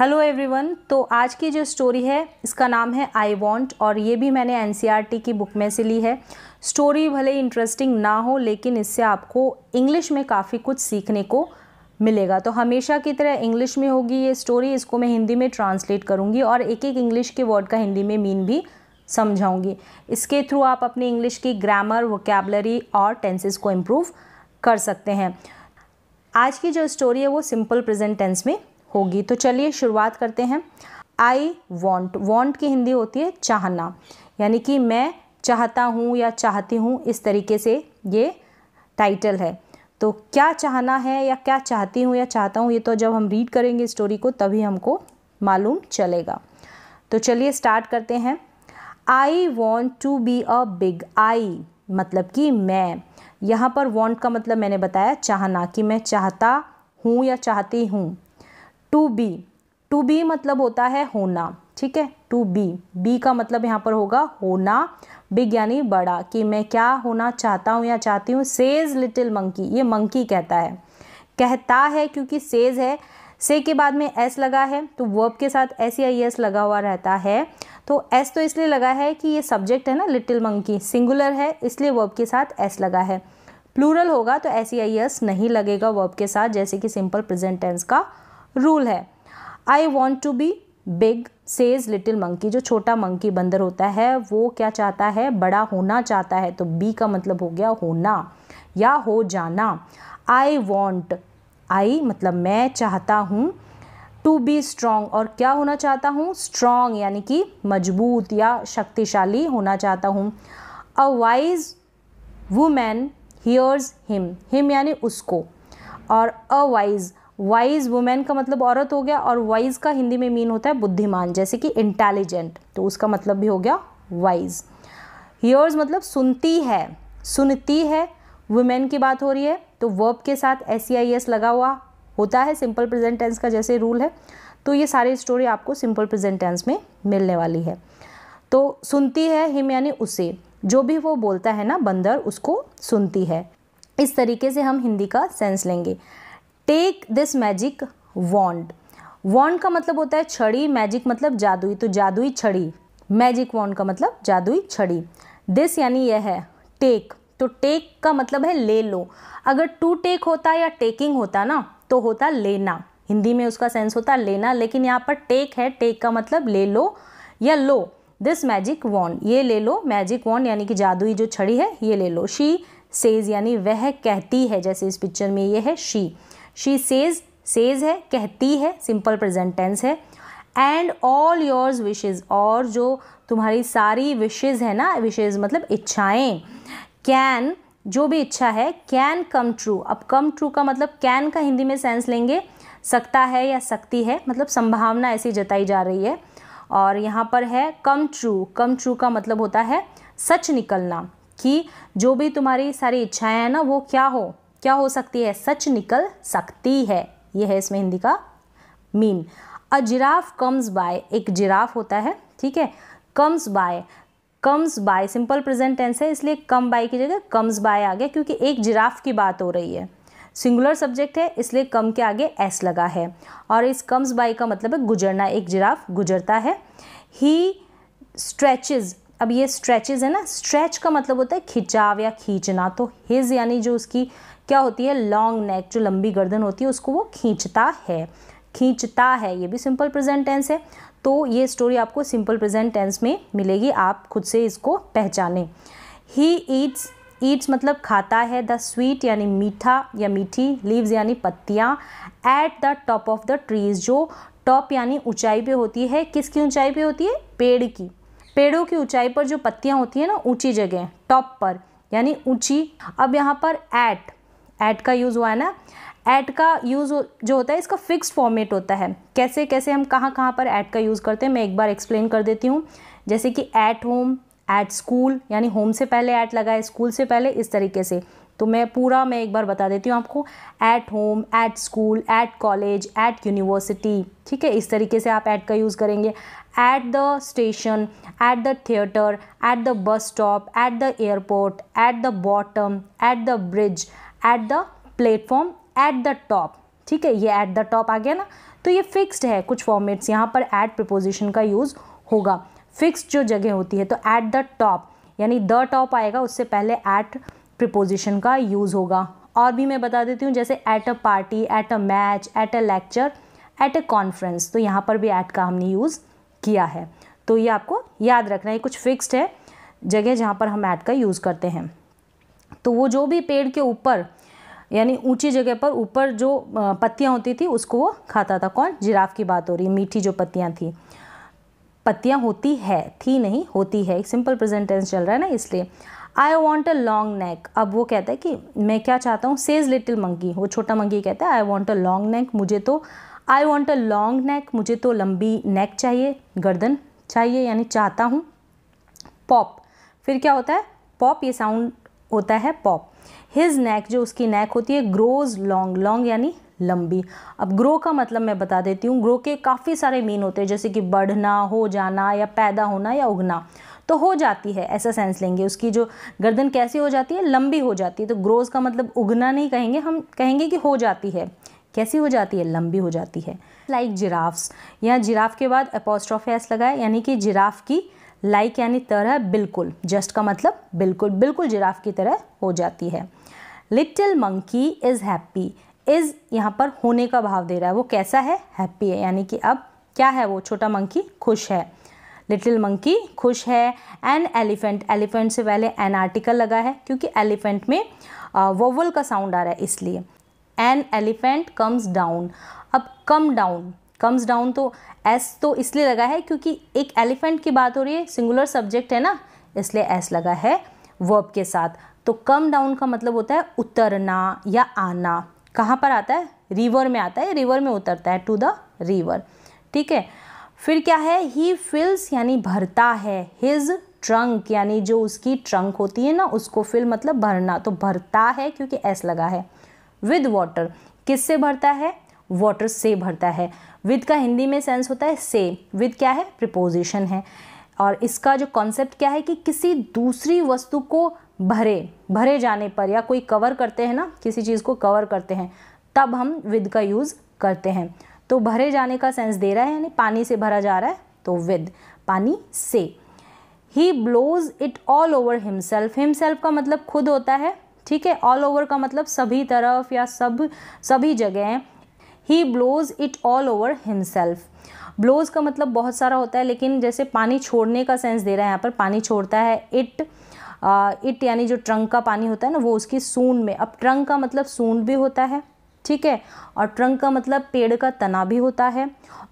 Hello everyone तो आज की जो स्टोरी है इसका नाम है आई वॉन्ट और ये भी मैंने एन e की बुक में से ली है स्टोरी भले इंटरेस्टिंग ना हो लेकिन इससे आपको इंग्लिश में काफ़ी कुछ सीखने को मिलेगा तो हमेशा की तरह इंग्लिश में होगी ये स्टोरी इसको मैं हिंदी में ट्रांसलेट करूँगी और एक एक इंग्लिश के वर्ड का हिंदी में मीन भी समझाऊँगी इसके थ्रू आप अपनी इंग्लिश की ग्रामर वोकेबलरी और टेंसेस को इम्प्रूव कर सकते हैं आज की जो स्टोरी है वो सिंपल प्रेजेंट टेंस में होगी तो चलिए शुरुआत करते हैं आई वॉन्ट वॉन्ट की हिंदी होती है चाहना यानी कि मैं चाहता हूँ या चाहती हूँ इस तरीके से ये टाइटल है तो क्या चाहना है या क्या चाहती हूँ या चाहता हूँ ये तो जब हम रीड करेंगे स्टोरी को तभी हमको मालूम चलेगा तो चलिए स्टार्ट करते हैं I want to be a big I मतलब कि मैं यहाँ पर वॉन्ट का मतलब मैंने बताया चाहना कि मैं चाहता हूँ या चाहती हूँ टू बी टू बी मतलब होता है होना ठीक है टू बी बी का मतलब यहाँ पर होगा होना बिग यानी बड़ा कि मैं क्या होना चाहता हूँ या चाहती हूँ सेज लिटिल मंकी ये मंकी कहता है कहता है क्योंकि सेज है से के बाद में एस लगा है तो वर्ब के साथ एस या एस लगा हुआ रहता है तो एस तो इसलिए लगा है कि ये सब्जेक्ट है ना लिटिल मंकी सिंगुलर है इसलिए वर्ब के साथ एस लगा है प्लूरल होगा तो एस या एस नहीं लगेगा वर्ब के साथ जैसे कि सिंपल प्रेजेंट टेंस का रूल है I want to be big says little monkey जो छोटा मंकी बंदर होता है वो क्या चाहता है बड़ा होना चाहता है तो बी का मतलब हो गया होना या हो जाना आई वॉन्ट आई मतलब मैं चाहता हूँ टू बी स्ट्रांग और क्या होना चाहता हूँ स्ट्रांग यानी कि मजबूत या शक्तिशाली होना चाहता हूँ a wise woman hears him him यानी उसको और अ वाइज वाइज वुमेन का मतलब औरत हो गया और वाइज का हिंदी में मीन होता है बुद्धिमान जैसे कि इंटेलिजेंट तो उसका मतलब भी हो गया वाइज हियर्स मतलब सुनती है सुनती है वुमेन की बात हो रही है तो वर्ब के साथ एस सी आई एस लगा हुआ होता है सिंपल प्रेजेंट टेंस का जैसे रूल है तो ये सारी स्टोरी आपको सिंपल प्रेजेंट टेंस में मिलने वाली है तो सुनती है हिम यानी उसे जो भी वो बोलता है ना बंदर उसको सुनती है इस तरीके से हम हिंदी का सेंस लेंगे take this magic wand wand का मतलब होता है छड़ी मैजिक मतलब जादुई तो जादुई छड़ी मैजिक वॉन्ड का मतलब जादुई छड़ी दिस यानी यह है टेक तो टेक का मतलब है ले लो अगर टू टेक होता या टेकिंग होता ना तो होता लेना हिंदी में उसका सेंस होता लेना लेकिन यहाँ पर टेक है टेक का मतलब ले लो या लो दिस मैजिक वॉन्ड ये ले लो मैजिक वॉन्ड यानी कि जादुई जो छड़ी है ये ले लो शी सेज यानी वह कहती है जैसे इस पिक्चर में ये है शी शी सेज सेज है कहती है सिंपल प्रेजेंट टेंस है एंड ऑल योर्स विशेज़ और जो तुम्हारी सारी विशेज़ है ना विशेज़ मतलब इच्छाएं कैन जो भी इच्छा है कैन कम ट्रू अब कम ट्रू का मतलब कैन का हिंदी में सेंस लेंगे सकता है या सकती है मतलब संभावना ऐसी जताई जा रही है और यहाँ पर है कम ट्रू कम ट्रू का मतलब होता है सच निकलना कि जो भी तुम्हारी सारी इच्छाएं हैं ना वो क्या हो क्या हो सकती है सच निकल सकती है यह है इसमें हिंदी का mean a giraffe comes by एक जिराफ होता है ठीक है comes by comes by simple present tense है इसलिए कम बाय की जगह कम्स बाय आ गया क्योंकि एक जिराफ की बात हो रही है सिंगुलर सब्जेक्ट है इसलिए कम के आगे एस लगा है और इस कम्स बाय का मतलब है गुजरना एक जिराफ गुजरता है ही स्ट्रेचेज अब ये स्ट्रेचेज है ना स्ट्रेच का मतलब होता है खिंचाव या खींचना तो हिज यानी जो उसकी क्या होती है लॉन्ग नेक जो लंबी गर्दन होती है उसको वो खींचता है खींचता है ये भी सिंपल प्रेजेंट टेंस है तो ये स्टोरी आपको सिंपल प्रेजेंट टेंस में मिलेगी आप खुद से इसको पहचानें ही ईट्स ईट्स मतलब खाता है द स्वीट यानी मीठा या मीठी लीव्स यानी पत्तियाँ at the top of the trees जो टॉप यानी ऊंचाई पे होती है किसकी ऊंचाई पे होती है पेड़ की पेड़ों की ऊंचाई पर जो पत्तियाँ होती हैं ना ऊंची जगह टॉप पर यानी ऊंची अब यहाँ पर ऐट ऐट का यूज़ हुआ है ना ऐट का यूज़ जो होता है इसका फिक्स फॉर्मेट होता है कैसे कैसे हम कहाँ कहाँ पर ऐट का यूज़ करते हैं मैं एक बार एक्सप्लेन कर देती हूँ जैसे कि ऐट होम ऐट स्कूल यानी होम से पहले ऐट लगा है स्कूल से पहले इस तरीके से तो मैं पूरा मैं एक बार बता देती हूँ आपको at home at school at college at university ठीक है इस तरीके से आप ऐट का यूज़ करेंगे at the station, at the theater, at the bus stop, at the airport, at the bottom, at the bridge, at the platform, at the top. ठीक है ये at the top आ गया ना तो ये fixed है कुछ formats यहाँ पर at preposition का use होगा fixed जो जगह होती है तो at the top यानी the top आएगा उससे पहले at preposition का use होगा और भी मैं बता देती हूँ जैसे at a party at a match at a lecture at a conference तो यहाँ पर भी at का हमने use किया है तो ये आपको याद रखना है कुछ फिक्स्ड है जगह जहाँ पर हम मैट का यूज़ करते हैं तो वो जो भी पेड़ के ऊपर यानी ऊंची जगह पर ऊपर जो पत्तियाँ होती थी उसको वो खाता था कौन जिराफ की बात हो रही मीठी जो पत्तियाँ थी पत्तियाँ होती है थी नहीं होती है एक सिंपल प्रेजेंटेंस चल रहा है ना इसलिए I want a long neck अब वो कहता है कि मैं क्या चाहता हूँ सेज लिटिल मंकी वो छोटा मंकी कहता है I want a long neck मुझे तो I want a long neck मुझे तो लंबी नेक चाहिए गर्दन चाहिए यानी चाहता हूँ पॉप फिर क्या होता है पॉप ये साउंड होता है पॉप हिज नेक जो उसकी नेक होती है ग्रोज लॉन्ग लॉन्ग यानी लंबी अब ग्रो का मतलब मैं बता देती हूँ ग्रो के काफ़ी सारे मीन होते हैं जैसे कि बढ़ना हो जाना या पैदा होना या उगना तो हो जाती है ऐसा सेंस लेंगे उसकी जो गर्दन कैसी हो जाती है लंबी हो जाती है तो ग्रोज का मतलब उगना नहीं कहेंगे हम कहेंगे कि हो जाती है कैसी हो जाती है लंबी हो जाती है लाइक जिराफ्स यहाँ जिराफ के बाद अपोस्ट्रॉफ एस लगाए यानी कि जिराफ की लाइक like यानी तरह बिल्कुल जस्ट का मतलब बिल्कुल बिल्कुल जिराफ की तरह हो जाती है little monkey is happy is यहाँ पर होने का भाव दे रहा है वो कैसा है हैप्पी है यानी कि अब क्या है वो छोटा मंकी खुश है लिटिल मंकी खुश है एन एलिफेंट एलिफेंट से पहले एन आर्टिकल लगा है क्योंकि एलिफेंट में वोवल का साउंड आ रहा है इसलिए एन एलिफेंट कम्स डाउन अब कम डाउन कम्स डाउन तो एस तो इसलिए लगा है क्योंकि एक एलिफेंट की बात हो रही है सिंगुलर सब्जेक्ट है ना इसलिए एस लगा है वर्ब के साथ तो कम डाउन का मतलब होता है उतरना या आना कहाँ पर आता है रिवर में आता है रिवर में उतरता है टू द रिवर ठीक है फिर क्या है ही फिल्स यानी भरता है हिज ट्रंक यानी जो उसकी ट्रंक होती है ना उसको फिल मतलब भरना तो भरता है क्योंकि एस लगा है विद वाटर किससे भरता है वाटर से भरता है विद का हिंदी में सेंस होता है से विद क्या है प्रिपोजिशन है और इसका जो कॉन्सेप्ट क्या है कि किसी दूसरी वस्तु को भरे भरे जाने पर या कोई कवर करते हैं ना किसी चीज़ को कवर करते हैं तब हम विद का यूज़ करते हैं तो भरे जाने का सेंस दे रहा है यानी पानी से भरा जा रहा है तो विद पानी से ही blows it all over himself himself का मतलब खुद होता है ठीक है ऑल ओवर का मतलब सभी तरफ या सब सभी जगह ही blows it all over himself blows का मतलब बहुत सारा होता है लेकिन जैसे पानी छोड़ने का सेंस दे रहा है यहाँ पर पानी छोड़ता है इट इट uh, यानी जो ट्रंक का पानी होता है ना वो उसकी सून में अब ट्रंक का मतलब सून भी होता है ठीक है और ट्रंक का मतलब पेड़ का तना भी होता है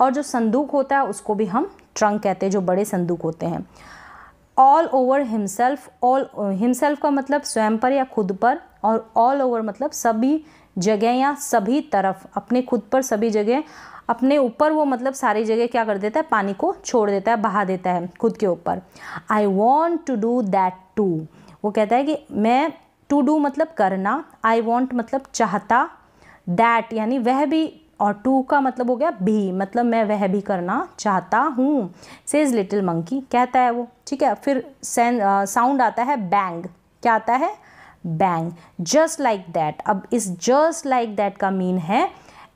और जो संदूक होता है उसको भी हम ट्रंक कहते हैं जो बड़े संदूक होते हैं all over himself all himself का मतलब स्वयं पर या खुद पर और ऑल ओवर मतलब सभी जगह या सभी तरफ अपने खुद पर सभी जगह अपने ऊपर वो मतलब सारी जगह क्या कर देता है पानी को छोड़ देता है बहा देता है खुद के ऊपर I want to do that too वो कहता है कि मैं टू डू मतलब करना आई वॉन्ट मतलब चाहता दैट यानी वह भी और टू का मतलब हो गया भी मतलब मैं वह भी करना चाहता हूँ सेज लिटिल मंकी कहता है वो ठीक है फिर साउंड uh, आता है बैंग क्या आता है बैंग जस्ट लाइक दैट अब इस जस्ट लाइक दैट का मीन है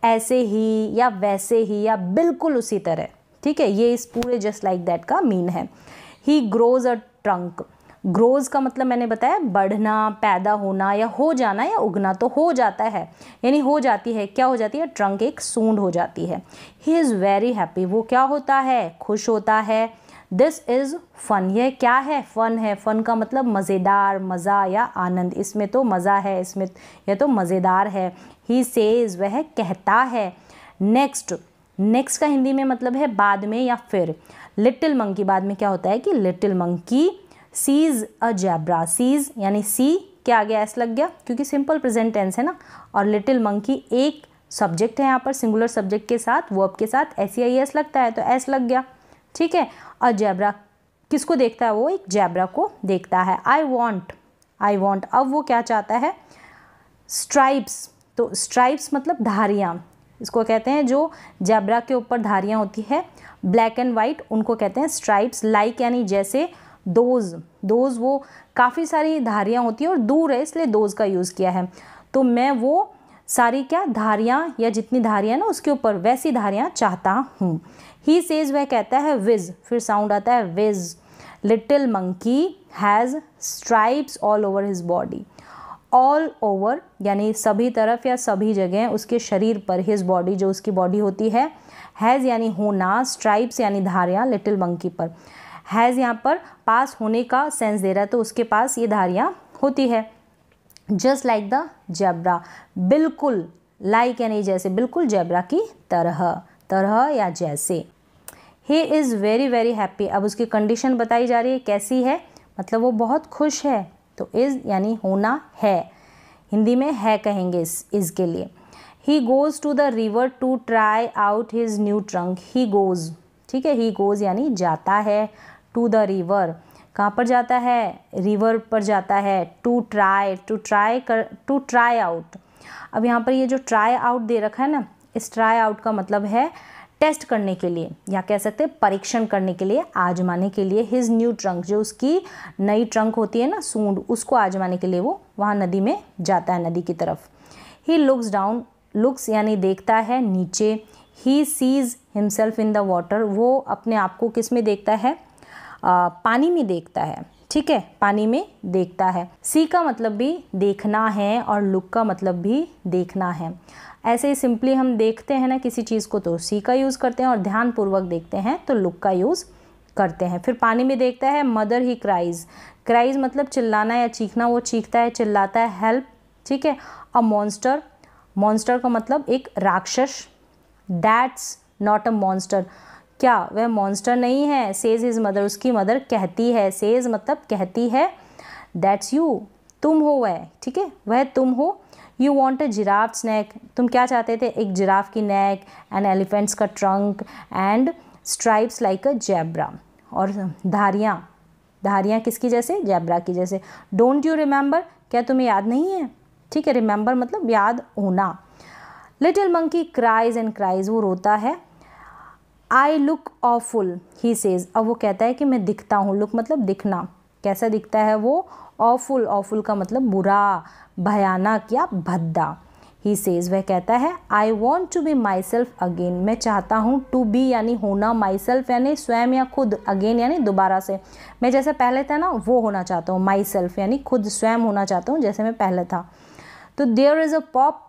ऐसे ही या वैसे ही या बिल्कुल उसी तरह ठीक है ये इस पूरे जस्ट लाइक दैट का मीन है he grows a trunk grows का मतलब मैंने बताया बढ़ना पैदा होना या हो जाना या उगना तो हो जाता है यानी हो जाती है क्या हो जाती है ट्रंक एक सूंड हो जाती है ही इज़ वेरी हैप्पी वो क्या होता है खुश होता है दिस इज़ फ़न यह क्या है फ़न है फ़न का मतलब मज़ेदार मज़ा या आनंद इसमें तो मज़ा है इसमें यह तो मज़ेदार है ही सेज़ वह कहता है नेक्स्ट नेक्स्ट का हिंदी में मतलब है बाद में या फिर लिटिल मंकी बाद में क्या होता है कि little monkey sees a zebra sees यानी सी क्या आ गया एस लग गया क्योंकि सिंपल प्रेजेंट टेंस है ना और लिटिल मंकी एक सब्जेक्ट है यहाँ पर सिंगुलर सब्जेक्ट के साथ वर्ब के साथ एस आई एस लगता है तो एस लग गया ठीक है और जैबरा किसको देखता है वो एक जैबरा को देखता है आई वॉन्ट आई वॉन्ट अब वो क्या चाहता है स्ट्राइप्स तो स्ट्राइप्स मतलब धारियाँ इसको कहते हैं जो जैबरा के ऊपर धारियाँ होती है ब्लैक एंड वाइट उनको कहते हैं स्ट्राइप्स लाइक यानी जैसे दोज दोज वो काफ़ी सारी धारियाँ होती हैं और दूर है इसलिए दोज का यूज़ किया है तो मैं वो सारी क्या धारियाँ या जितनी धारियाँ ना उसके ऊपर वैसी धारियाँ चाहता हूँ ही सेज वह कहता है विज फिर साउंड आता है whiz little monkey has stripes all over his body all over यानी सभी तरफ या सभी जगह उसके शरीर पर हिज बॉडी जो उसकी बॉडी होती है हैज़ यानी होना स्ट्राइप्स यानी धारियाँ लिटिल मंकी पर हैज़ यहाँ पर पास होने का सेंस दे रहा है तो उसके पास ये धारियाँ होती है जस्ट लाइक द जैबरा बिल्कुल लाइक यानी जैसे बिल्कुल जबरा की तरह तरह या जैसे ही इज़ वेरी वेरी हैप्पी अब उसकी कंडीशन बताई जा रही है कैसी है मतलब वो बहुत खुश है तो इज़ यानी होना है हिंदी में है कहेंगे इस इज़ के लिए he goes to the river to try out his new trunk he goes ठीक है ही गोज़ यानी जाता है टू द रिवर कहाँ पर जाता है रिवर पर जाता है टू ट्राई टू ट्राई कर टू ट्राई आउट अब यहाँ पर ये जो ट्राई आउट दे रखा है ना इस ट्राई आउट का मतलब है टेस्ट करने के लिए या कह सकते हैं परीक्षण करने के लिए आजमाने के लिए हिज न्यू ट्रंक जो उसकी नई ट्रंक होती है ना सूंड उसको आजमाने के लिए वो वहाँ नदी में जाता है नदी की तरफ ही लुक्स डाउन लुक्स यानी देखता है नीचे he sees himself in the water वो अपने आप को किस में देखता है आ, पानी में देखता है ठीक है पानी में देखता है सी का मतलब भी देखना है और लुक का मतलब भी देखना है ऐसे ही सिंपली हम देखते हैं ना किसी चीज़ को तो सी का यूज़ करते हैं और ध्यानपूर्वक देखते हैं तो लुक का यूज़ करते हैं फिर पानी में देखता है मदर ही क्राइज क्राइज मतलब चिल्लाना या चीखना वो चीखता है चिल्लाता है हेल्प ठीक है अ मॉन्स्टर मॉन्स्टर का मतलब एक राक्षस दैट्स नॉट अ मॉन्स्टर क्या वह मॉन्स्टर नहीं है सेज हिज मदर उसकी मदर कहती है सेज मतलब कहती है दैट्स यू तुम हो वह ठीक है वह तुम हो you want a giraffe snack तुम क्या चाहते थे एक जिराफ की नेक एंड एलिफेंट्स का trunk and stripes like a zebra और धारियाँ धारियाँ किसकी जैसे जैब्रा की जैसे डोंट यू रिमेंबर क्या तुम्हें याद नहीं है ठीक है रिमेंबर मतलब याद होना little monkey cries and cries वो रोता है I look awful he says अब वो कहता है कि मैं दिखता हूँ लुक मतलब दिखना कैसा दिखता है वो ऑफुल ऑफुल का मतलब बुरा भयानक या भद्दा ही सेज़ वह कहता है I want to be myself again मैं चाहता हूँ टू बी यानी होना माई सेल्फ यानी स्वयं या खुद अगेन यानी दोबारा से मैं जैसे पहले था ना वो होना चाहता हूँ माई सेल्फ यानी खुद स्वयं होना चाहता हूँ जैसे मैं पहले था तो there is a pop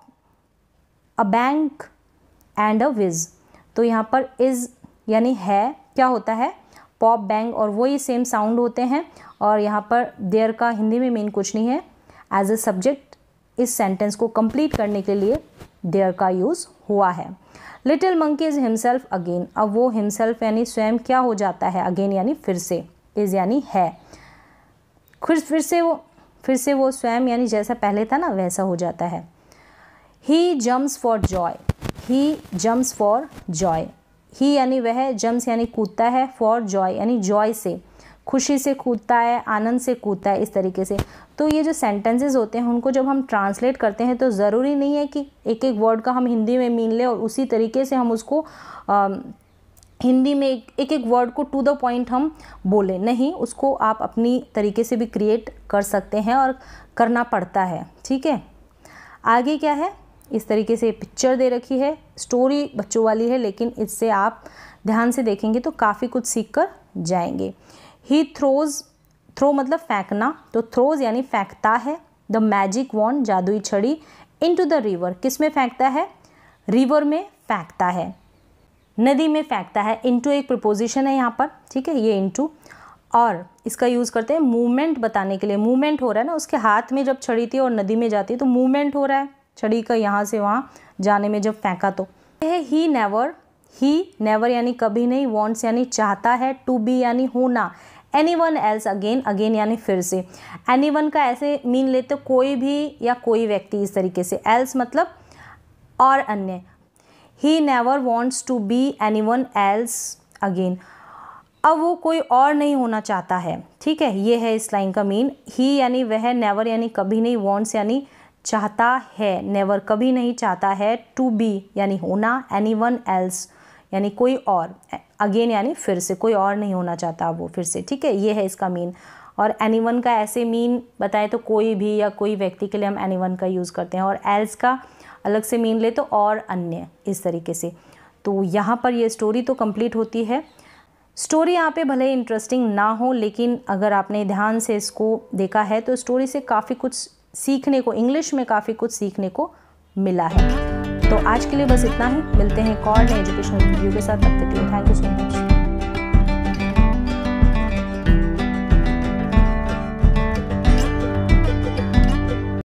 a bang and a whiz तो यहाँ पर इज़ यानी है क्या होता है पॉप बैंग और वो ही सेम साउंड होते हैं और यहाँ पर देयर का हिंदी में मेन कुछ नहीं है एज अ सब्जेक्ट इस सेंटेंस को कंप्लीट करने के लिए देयर का यूज़ हुआ है little monkey is himself again अब वो हिमसेल्फ यानी स्वयं क्या हो जाता है अगेन यानी फिर से इज़ यानी है फिर फिर से वो फिर से वो स्वयं यानी जैसा पहले था ना वैसा हो जाता है he jumps for joy he jumps for joy he यानी वह जम्प्स यानी कूदता है फॉर जॉय यानी जॉय से खुशी से कूदता है आनंद से कूदता है इस तरीके से तो ये जो सेंटेंसेस होते हैं उनको जब हम ट्रांसलेट करते हैं तो ज़रूरी नहीं है कि एक एक वर्ड का हम हिंदी में मीन लें और उसी तरीके से हम उसको आ, हिंदी में एक एक वर्ड को टू द पॉइंट हम बोले नहीं उसको आप अपनी तरीके से भी क्रिएट कर सकते हैं और करना पड़ता है ठीक है आगे क्या है इस तरीके से पिक्चर दे रखी है स्टोरी बच्चों वाली है लेकिन इससे आप ध्यान से देखेंगे तो काफ़ी कुछ सीख कर जाएंगे ही थ्रोज थ्रो मतलब फेंकना तो थ्रोज यानी फेंकता है द मैजिक वॉन्ड जादुई छड़ी इन टू द रिवर किस में फेंकता है रिवर में फेंकता है नदी में फेंकता है इनटू एक प्रपोजिशन है यहाँ पर ठीक है ये इनटू और इसका यूज़ करते हैं मूवमेंट बताने के लिए मूवमेंट हो रहा है ना उसके हाथ में जब छड़ी थी और नदी में जाती है तो मूवमेंट हो रहा है छड़ी का यहाँ से वहाँ जाने में जब फेंका तो है ही नेवर ही नेवर यानी कभी नहीं वॉन्ट्स यानी चाहता है टू बी यानी होना anyone else again again यानी फिर से एनी वन का ऐसे मीन लेते कोई भी या कोई व्यक्ति इस तरीके से एल्स मतलब और अन्य he never wants to be anyone else again अब वो कोई और नहीं होना चाहता है ठीक है ये है इस लाइन का मीन ही यानी वह नेवर यानी कभी नहीं वॉन्ट्स यानी चाहता है नेवर कभी नहीं चाहता है टू बी यानी होना एनी वन एल्स यानी कोई और अगेन यानी फिर से कोई और नहीं होना चाहता वो फिर से ठीक है ये है इसका मीन और एनी वन का ऐसे मीन बताए तो कोई भी या कोई व्यक्ति के लिए हम एनी वन का यूज़ करते हैं और एल्स का अलग से मीन ले तो और अन्य इस तरीके से तो यहाँ पर ये स्टोरी तो कंप्लीट होती है स्टोरी यहाँ पे भले इंटरेस्टिंग ना हो लेकिन अगर आपने ध्यान से इसको देखा है तो स्टोरी से काफ़ी कुछ सीखने को इंग्लिश में काफ़ी कुछ सीखने को मिला है तो आज के लिए बस इतना ही मिलते हैं एक और नए एजुकेशनल वीडियो के साथ तब तक के लिए थैंक यू सो मच